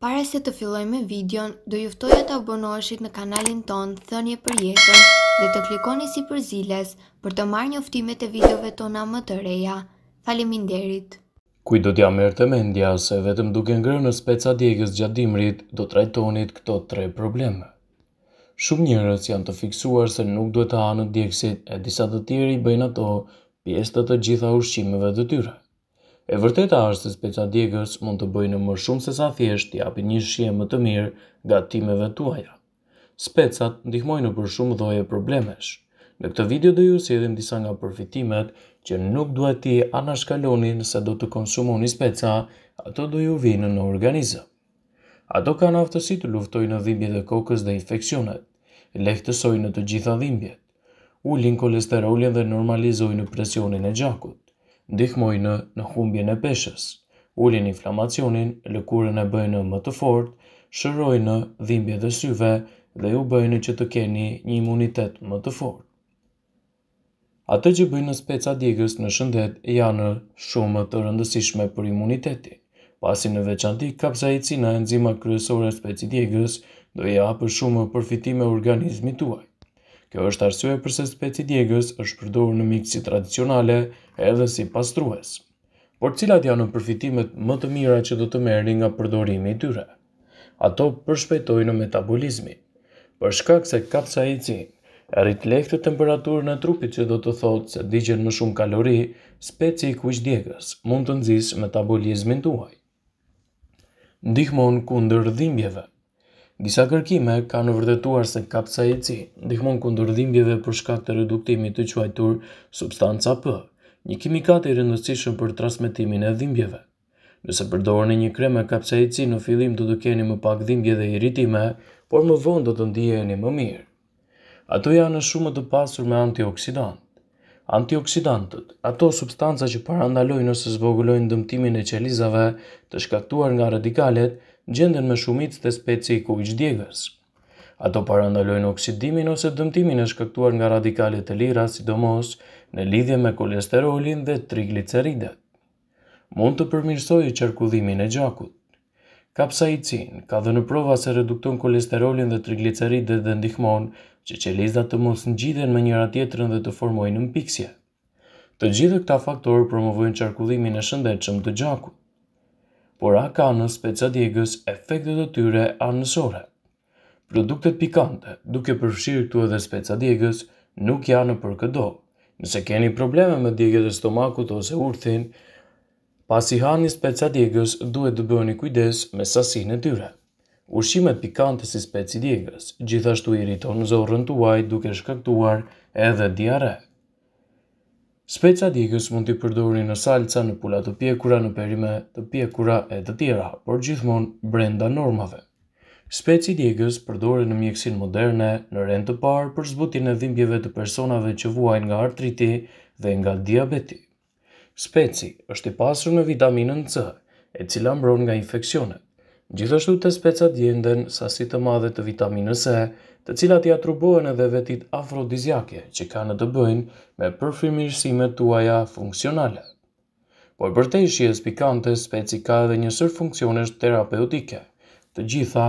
Pare se të filloj me videon, do e të abonoheshit në kanalin ton Thënje për jetën dhe të klikoni si për ziles për të marrë njoftimet e videove tona më të reja. Faleminderit! Kuj do t'ja mërë të mendja se vetëm duke ngërë në speca djegës gjatë dimrit, do të rajtonit këto tre probleme. Shumë njërës janë të fiksuar se nuk duhet të anë djegësit e disa të tjeri bëjnë ato pjesë të të gjitha ushqimeve dhe tyre. E vërteta është se speca djegës mund të bëjnë më shumë se sa thjesht japin një shije më të mirë gatimeve tuaja. Specat ndihmojnë për shumë dhoje problemesh. Në këtë video do ju sjellim disa nga përfitimet që nuk duhet ti anashkaloni nëse do të konsumoni speca, ato do ju vinë në organizëm. Ato kanë aftësi të luftojnë dhimbjet e kokës dhe infeksionet, lehtësojnë të gjitha dhimbjet, ullin kolesterolin dhe normalizojnë presionin e gjakut ndihmoj në në humbje në peshës, ullin inflamacionin, lëkurën e bëjnë më të fort, shëroj në dhimbje dhe syve dhe ju bëjnë që të keni një imunitet më të fort. Ato që bëjnë speca djegës në shëndet janë shumë të rëndësishme për imuniteti, pasi në veçanti kapsa e cina enzima kryesore speci djegës do i apë shumë përfitime organizmi tuaj. Kjo është arsue përse speci djegës është përdorur në mikësi tradicionale edhe si pastrues. Por cilat janë në përfitimet më të mira që do të merrni nga përdorimi i tyre? Ato përshpejtojnë metabolizmin. Për shkak se kapsaicin rrit lehtë temperaturën e trupit që do të thotë se digjen më shumë kalori, speci i kuq djegës mund të nëzis metabolizmin tuaj. Ndihmon kundër dhimbjeve. Disa kërkime kanë vërtetuar se kapsa e ci ndihmon kundër dhimbjeve për shkak të reduktimit të quajtur substanca P, një kimikat i rëndësishëm për transmetimin e dhimbjeve. Nëse përdorni një krem me kapsa e ci në fillim do të keni më pak dhimbje dhe irritime, por më vonë do të ndiheni më mirë. Ato janë shumë të pasur me antioksidant. Antioksidantët, ato substanca që parandalojnë nëse zvogullojnë dëmtimin e qelizave të shkaktuar nga radikalet, gjenden me shumicë të speci i kuq djegës. Ato parandalojnë oksidimin ose dëmtimin e shkaktuar nga radikale të lira, sidomos në lidhje me kolesterolin dhe trigliceridet. Mund të përmirësoj i qërkudhimin e gjakut. Kapsaicin ka dhe në prova se redukton kolesterolin dhe trigliceridet dhe ndihmon që qelizat të mos në gjithen me njëra tjetërën dhe të formojnë në mpiksje. Të gjithë këta faktorë promovojnë qarkullimin e shëndetshëm të gjakut por a ka në speca djegës efektet të tyre anësore. Produktet pikante, duke përfshirë këtu edhe speca djegës, nuk janë për këdo. Nëse keni probleme me djegët e stomakut ose urthin, pas i hanë një speca djegës, duhet të bëni kujdes me sasin e tyre. Ushimet pikante si speci djegës, gjithashtu i rriton në zorën të duke shkaktuar edhe diarek. Speca djegës mund të përdori në salca, në pula të pjekura, në perime të pjekura e të tjera, por gjithmon brenda normave. Speci djegës përdori në mjekësin moderne në rend të parë për zbutin e dhimbjeve të personave që vuajnë nga artriti dhe nga diabeti. Speci është i pasur në vitaminën C, e cila mbron nga infekcionet. Gjithashtu të speca djenden sa si të madhe të vitaminës E, të cilat i atrubohen edhe vetit afrodizjake që kanë të bëjnë me përfrimirësime tuaja funksionale. Por e te shies pikante, speci ka edhe njësër funksionesht terapeutike, të gjitha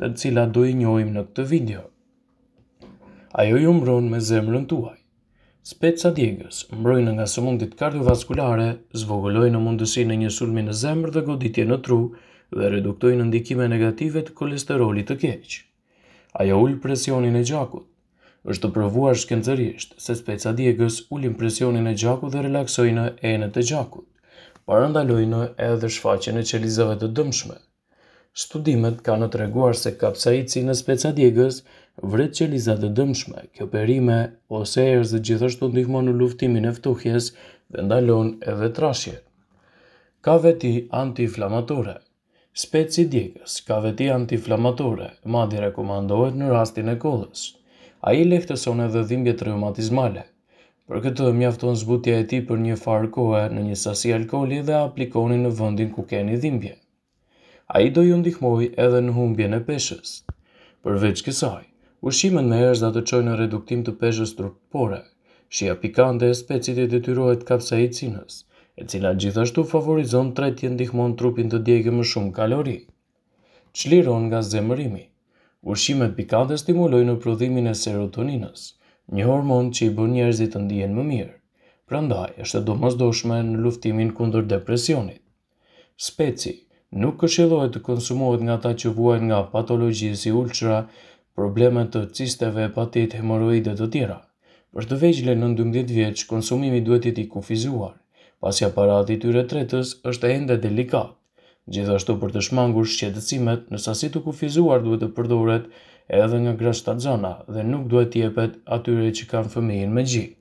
të cilat do i njojmë në këtë video. Ajo ju mbron me zemrën tuaj. Speca djegës mbrojnë nga sëmundit kardiovaskulare, zvogëlojnë në mundësi në një sulmi në zemrë dhe goditje në tru dhe reduktojnë në ndikime negative të kolesterolit të keqë. Aja ullë presionin e gjakut. është të provuar shkencerisht se speca diegës ullim presionin e gjakut dhe relaksojnë e në të gjakut. Parëndalojnë edhe shfaqen e qelizave të dëmshme. Studimet ka në treguar se kapsaici në speca diegës vret qelizat të dëmshme. Kjo perime ose e rëzë gjithashtu të ndihmo në luftimin e ftuhjes dhe ndalon edhe trashjet. Ka veti anti-inflamatore, Speci djegës ka veti antiflamatore, madi rekomandohet në rastin e kodhës. A i lehtëson edhe dhimbjet reumatizmale. Për këtë mjafton zbutja e ti për një farë kohë në një sasi alkoli dhe aplikoni në vëndin ku keni dhimbje. A i do ju ndihmoj edhe në humbje në peshës. Përveç kësaj, ushimen me erës dhe të qoj në reduktim të peshës trupore, shia pikante e specit i detyrohet kapsa i cinës, e cila gjithashtu favorizon të rejtje ndihmon trupin të djegë më shumë kalori. Qliron nga zemërimi. Ushimet pikante stimulojnë në prodhimin e serotoninës, një hormon që i bën njerëzit të ndihen më mirë. Prandaj, është do mëzdoshme në luftimin kundër depresionit. Speci, nuk këshillohet të konsumohet nga ta që vuajnë nga patologi si ulqra, problemet të cisteve, patit, hemoroidet të tjera. Për të veqle në 12 vjeqë, konsumimi duhet i kufizuar pasi aparati tyre tretës është e ende delikat. Gjithashtu për të shmangur shqetësimet, në sasi të kufizuar duhet të përdoret edhe nga grashtat zona dhe nuk duhet tjepet atyre që kanë fëmijin me gjithë.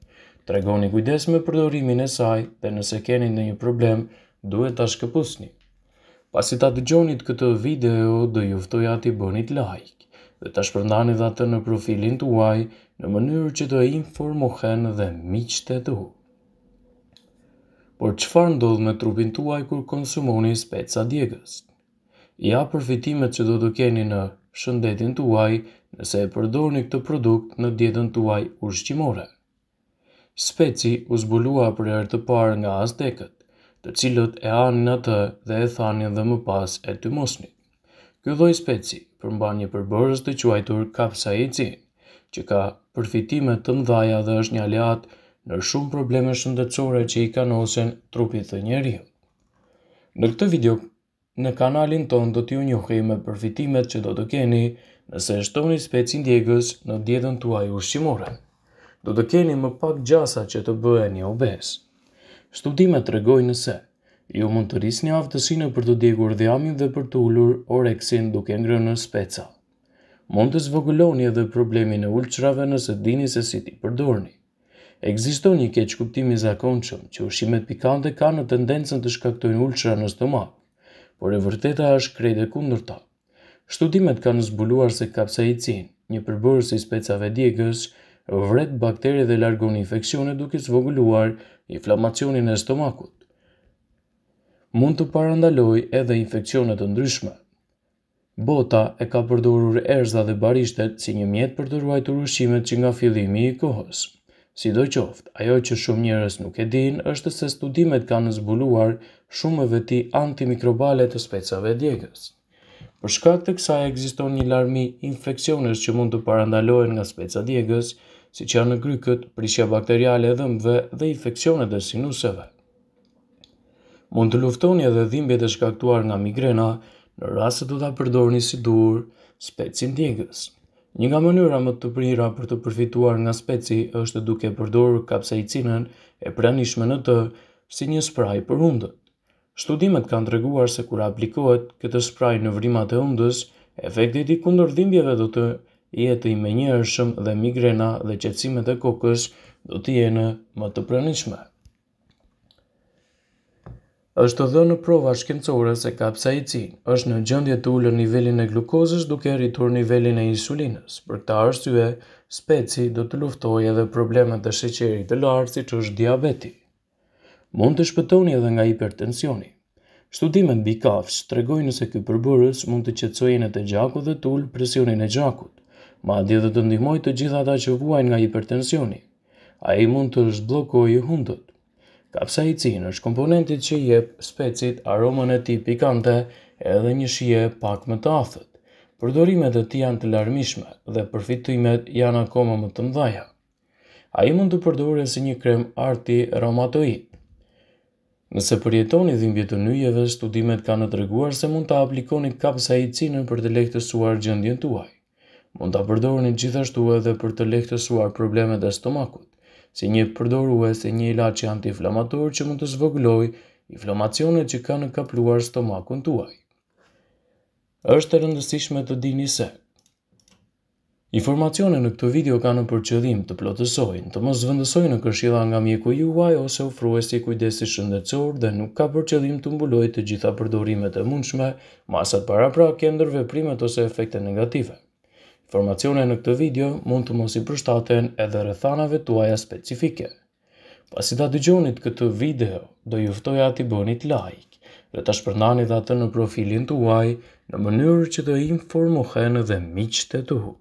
Tregoni kujdes me përdorimin e saj dhe nëse keni në një problem, duhet të shkëpusni. Pasi ta gjonit këtë video, dhe juftoj ati bënit like dhe të shpërndani dhe atë në profilin të uaj në mënyrë që të informohen dhe miqë të duhet por qëfar ndodh me trupin tuaj kur konsumoni speca djegës? Ja përfitimet që do të keni në shëndetin tuaj nëse e përdorni këtë produkt në dietën tuaj ushqimore. Speci u zbulua për herë të parë nga aztekët, të cilët e në atë dhe e thanin dhe më pas e të mosni. Ky lloj speci përmban një përbërës të quajtur kapsaicin, që ka përfitime të mdhaja dhe është një aleat në shumë probleme shëndetësore që i kanosen trupit të njeri. Në këtë video, në kanalin ton do t'ju njohi me përfitimet që do të keni nëse shtoni specin djegës në djetën tuaj ushqimore. Do të keni më pak gjasa që të bëhe një obes. Studimet të regojnë nëse, ju mund të rris një aftësine për të djegur dhe amin dhe për të ulur o reksin duke ngrë në speca. Mund të zvogëloni edhe problemin e ulçrave nëse dini se si ti përdorni. Ekziston një keq kuptim i zakonshëm që ushqimet pikante kanë në tendencën të shkaktojnë ulçra në stomak, por e vërteta është krejtë kundërta. Shtudimet kanë zbuluar se kapsaicin, një përbërës i specave djegës, vret bakteri dhe largon infekcione duke zvogëluar inflamacionin e stomakut. Mund të parandaloj edhe infekcionet të ndryshme. Bota e ka përdorur erza dhe barishtet si një mjet për të ruajtur ushqimet që nga fillimi i kohës. Si do qoftë, ajo që shumë njërës nuk e din, është se studimet kanë zbuluar shumë e veti antimikrobale të specave djegës. Për shkak të kësa e egziston një larmi infekciones që mund të parandalojnë nga speca djegës, si që në grykët, prishja bakteriale e dhëmbëve dhe infekcionet e sinuseve. Mund të luftoni edhe dhimbjet e shkaktuar nga migrena në rrasë të da përdorni si dur specin djegës. Një nga mënyra më të prira për të përfituar nga speci është duke përdorë kapsaicinën e pranishme në të si një spray për hundët. Studimet kanë të reguar se kura aplikohet këtë spray në vrimat e hundës, efektit i kundër dhimbjeve do të jetë i menjërshëm dhe migrena dhe qetsimet e kokës do të jene më të pranishme është të dhe në prova shkencore se kapsa i është në gjëndje të ullë nivelin e glukozës duke rritur nivelin e insulinës. Për ta arsye, speci do të luftoj edhe problemet të sheqerit të lartë si që është diabeti. Mund të shpëtoni edhe nga hipertensioni. Studimet bikafs të regojnë nëse kjo përbërës mund të qetsojnë e të gjakut dhe të ullë presionin e gjakut, ma dhe dhe të ndihmoj të gjitha ta që vuajnë nga hipertensioni. A i mund të zhblokoj hundët. Kapsaicin është komponenti që jep specit aromën e ti pikante edhe një shie pak më të athët. Përdorimet e ti janë të larmishme dhe përfitimet janë akoma më të mdhaja. A i mund të përdore si një krem arti aromatoid. Nëse përjetoni dhimbje të nyjeve, studimet kanë të reguar se mund të aplikoni kapsaicinën për të lehtësuar gjendjen tuaj. Mund të përdore një gjithashtu edhe për të lehtësuar problemet e stomakut si një përdorues e një anti-inflamator që mund të zvogloj inflamacionet që kanë kapluar stomakun tuaj. Êshtë të rëndësishme të dini se. Informacione në këtë video kanë për qëllim të plotësojnë, të mos zvëndësojnë në këshilla nga mjeku juaj ose ofruesi kujdesi shëndetësor dhe nuk ka për qëllim të mbulojë të gjitha përdorimet e mundshme, masat paraprake ndër veprimet ose efekte negative. Informacione në këtë video mund të mos i përshtaten edhe rrethanave tuaja specifike. Pasi ta dëgjonit këtë video, do ju ftoja t'i bëni like dhe ta shpërndani dhe atë në profilin tuaj në mënyrë që të informohen dhe miqtë të tuaj.